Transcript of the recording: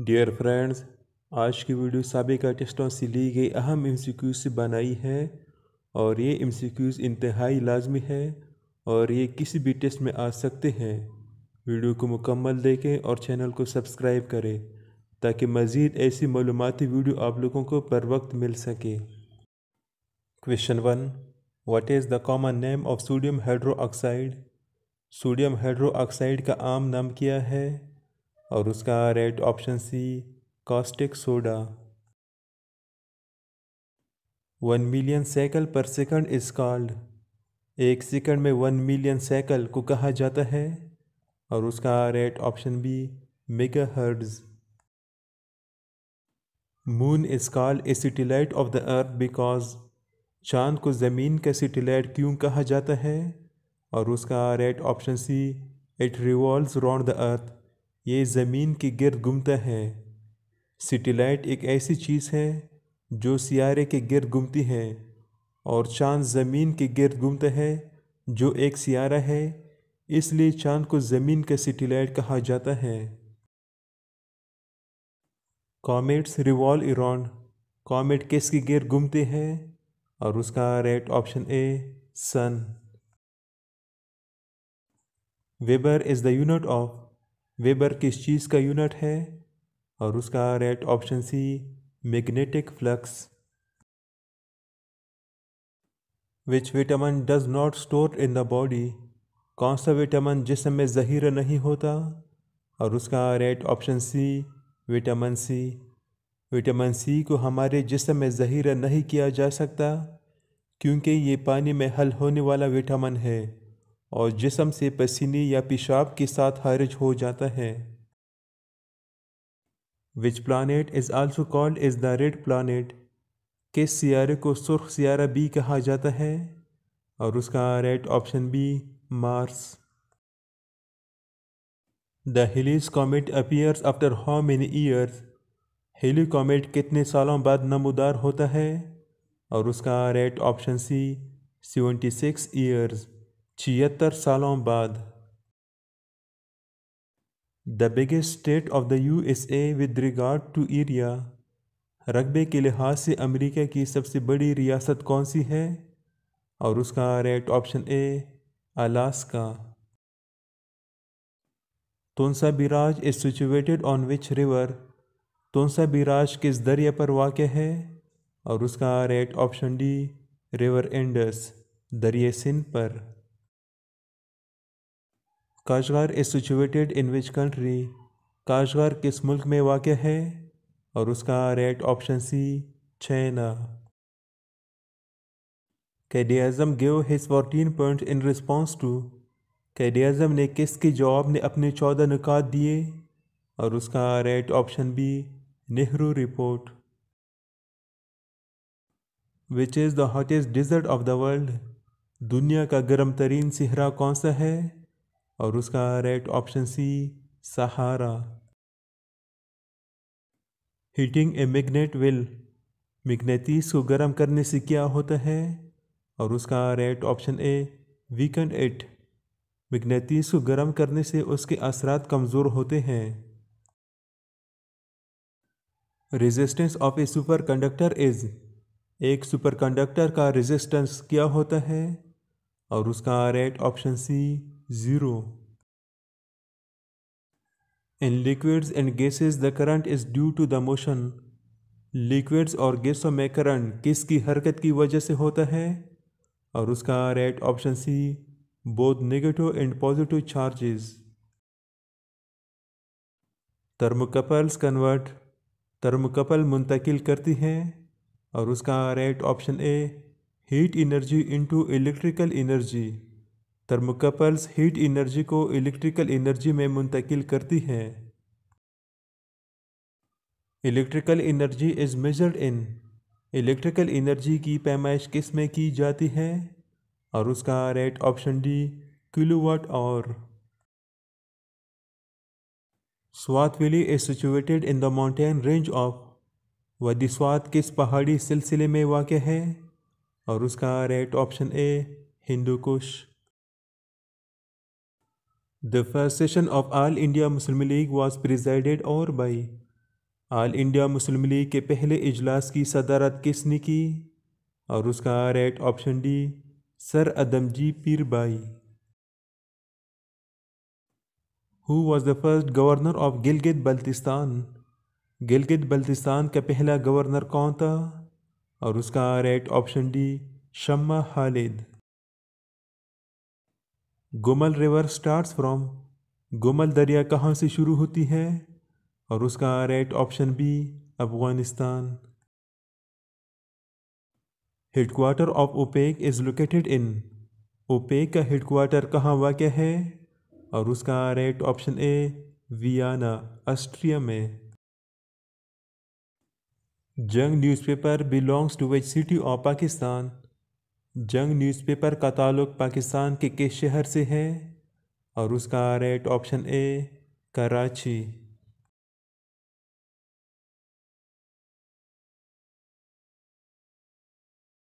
Dear friends आज की video सबक टेस्टों से ली गई अहम एम से बनाई है और ये एम सी इंतहाई लाजमी है और ये किसी भी टेस्ट में आ सकते हैं वीडियो को मुकम्मल देखें और चैनल को सब्सक्राइब करें ताकि मज़ीद ऐसी मालूमती वीडियो आप लोगों को पर वक्त मिल सके question one what is the common name of sodium hydroxide sodium hydroxide का आम नाम क्या है और उसका right option C caustic soda one million cycle per second is called एक सेकंड में वन मिलियन साइकिल को कहा जाता है और उसका right option B megahertz moon is called a satellite of the earth because चांद को ज़मीन का सिटेलाइट क्यों कहा जाता है और उसका right option C it revolves round the earth ये ज़मीन के गिरद घूमता है सिटेलाइट एक ऐसी चीज़ है जो सियारे के गिरद घूमती है और चांद ज़मीन के गिरद घूमता है जो एक सियारा है इसलिए चांद को ज़मीन का सिटेलाइट कहा जाता है कॉमेट्स रिवॉल्व इराउंड कॉमेट किसके गिर घूमते हैं और उसका right option A sun weber is the unit of weber किस चीज़ का यूनिट है और उसका right option C magnetic flux which vitamin does not store in the body कौन सा विटामिन जिसम में जहीरा नहीं होता और उसका right option C vitamin C vitamin C को हमारे जिसम में जहीरा नहीं किया जा सकता क्योंकि ये पानी में हल होने वाला विटामिन है और जिसम से पसीने या पेशाब के साथ खारिज हो जाता है which planet is also called is the red planet किस सियारे को सुर्ख सियारा बी कहा जाता है और उसका right option B Mars the Halley's comet appears after how many years Halley comet कितने सालों बाद नमोदार होता है और उसका right option C seventy six years छिहत्तर सालों बाद the biggest state of the U S A with regard to area रकबे के लिहाज से अमेरिका की सबसे बड़ी रियासत कौन सी है और उसका right option A Alaska Taunsa barrage is situated on which river Taunsa barrage किस दरिया पर वाक़ है और उसका right option D river Indus दरिए सिंध पर Kashgar is situated in which country Kashgar किस मुल्क में वाक़ है और उसका right option C China Quaid e Azam give his fourteen point in response to Quaid e Azam ने किसके जवाब ने अपने चौदह निकात दिए और उसका right option B Nehru report which is the hottest desert of the world दुनिया का गर्म तरीन सिहरा कौन सा है और उसका right option C Sahara heating a magnet will मैग्नेटिस को गर्म करने से क्या होता है और उसका right option A weaken it मैग्नेटिस को गर्म करने से उसके असरात कमज़ोर होते हैं resistance of a superconductor is एक सुपर कंडक्टर का रेजिस्टेंस क्या होता है और उसका right option C 0. In liquids and gases the current is due to the motion liquids और गैसों में करंट किसकी हरकत की वजह से होता है और उसका right option C both negative and positive charges thermocouples convert thermocouple मुंतकिल करती है और उसका right option A heat energy into electrical energy thermocouples heat energy को इलेक्ट्रिकल एनर्जी में मुंतकिल करती हैं electrical energy is measured in electrical energy की पैमाइश किस में की जाती है और उसका रेट ऑप्शन डी किलोवाट और Swat valley is situated in the mountain range of वदी स्वात किस पहाड़ी सिलसिले में वाक़ है और उसका right option A Hindu Kush The first session of All India Muslim League was presided over by All India Muslim League के पहले इजलास की सदारत किसने की और उसका right option D sir Adamjee Peerbhoy who was the first governor of Gilgit Baltistan Gilgit Baltistan का पहला गवर्नर कौन था और उसका right option D Shama Khalid Gomal river starts from Gomal दरिया कहाँ से शुरू होती है और उसका right option B Afghanistan headquarter of OPEC is located in OPEC का हेडक्वार्टर कहाँ वाक़ है और उसका right option A Vienna Austria में Jang newspaper belongs to which city of Pakistan Jang newspaper का ताल्लुक पाकिस्तान के किस शहर से है और उसका राइट ऑप्शन ए कराची